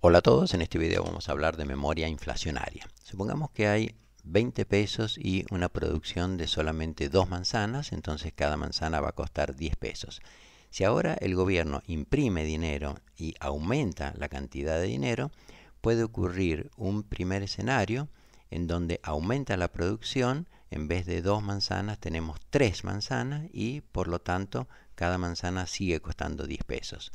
Hola a todos, en este video vamos a hablar de memoria inflacionaria. Supongamos que hay 20 pesos y una producción de solamente dos manzanas, entonces cada manzana va a costar 10 pesos. Si ahora el gobierno imprime dinero y aumenta la cantidad de dinero, puede ocurrir un primer escenario en donde aumenta la producción, en vez de dos manzanas tenemos tres manzanas y por lo tanto cada manzana sigue costando 10 pesos.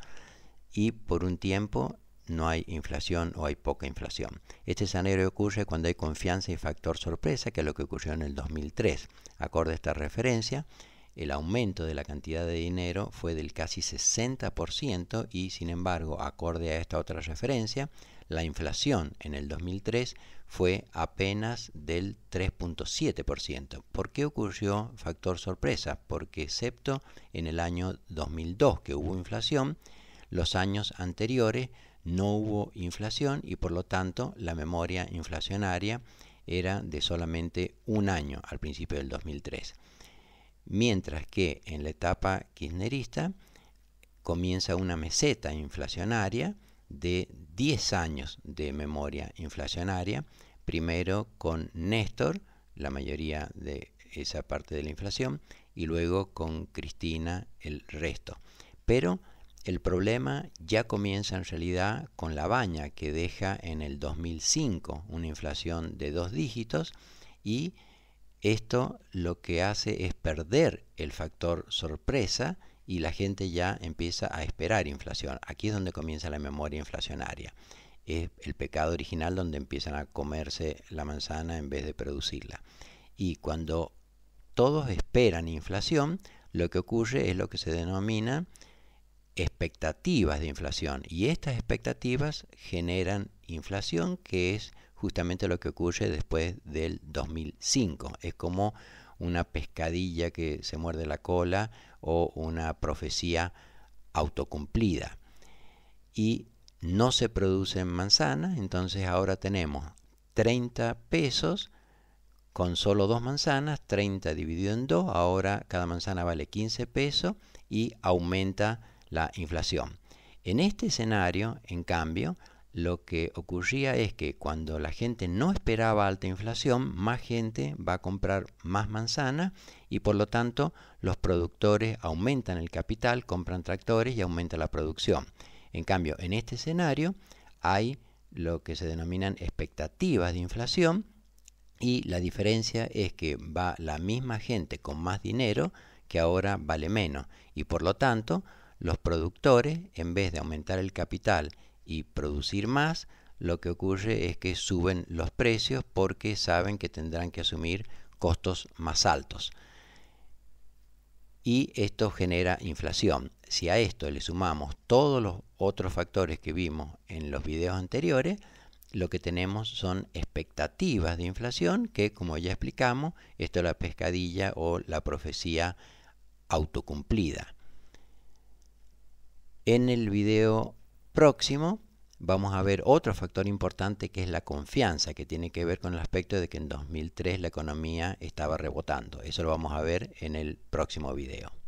Y por un tiempo no hay inflación o hay poca inflación. Este escenario ocurre cuando hay confianza y factor sorpresa, que es lo que ocurrió en el 2003. Acorde a esta referencia, el aumento de la cantidad de dinero fue del casi 60% y, sin embargo, acorde a esta otra referencia, la inflación en el 2003 fue apenas del 3.7%. ¿Por qué ocurrió factor sorpresa? Porque excepto en el año 2002 que hubo inflación, los años anteriores no hubo inflación y por lo tanto la memoria inflacionaria era de solamente un año al principio del 2003. Mientras que en la etapa kirchnerista comienza una meseta inflacionaria de 10 años de memoria inflacionaria, primero con Néstor, la mayoría de esa parte de la inflación, y luego con Cristina el resto. Pero el problema ya comienza en realidad con la baña que deja en el 2005 una inflación de dos dígitos y esto lo que hace es perder el factor sorpresa y la gente ya empieza a esperar inflación. Aquí es donde comienza la memoria inflacionaria. Es el pecado original donde empiezan a comerse la manzana en vez de producirla. Y cuando todos esperan inflación, lo que ocurre es lo que se denomina expectativas de inflación y estas expectativas generan inflación que es justamente lo que ocurre después del 2005. Es como una pescadilla que se muerde la cola o una profecía autocumplida. Y no se producen manzanas, entonces ahora tenemos 30 pesos con solo dos manzanas, 30 dividido en dos, ahora cada manzana vale 15 pesos y aumenta la inflación. En este escenario, en cambio, lo que ocurría es que cuando la gente no esperaba alta inflación, más gente va a comprar más manzanas y por lo tanto los productores aumentan el capital, compran tractores y aumenta la producción. En cambio, en este escenario hay lo que se denominan expectativas de inflación y la diferencia es que va la misma gente con más dinero que ahora vale menos y por lo tanto los productores, en vez de aumentar el capital y producir más, lo que ocurre es que suben los precios porque saben que tendrán que asumir costos más altos. Y esto genera inflación. Si a esto le sumamos todos los otros factores que vimos en los videos anteriores, lo que tenemos son expectativas de inflación que, como ya explicamos, esto es la pescadilla o la profecía autocumplida. En el video próximo vamos a ver otro factor importante que es la confianza, que tiene que ver con el aspecto de que en 2003 la economía estaba rebotando. Eso lo vamos a ver en el próximo video.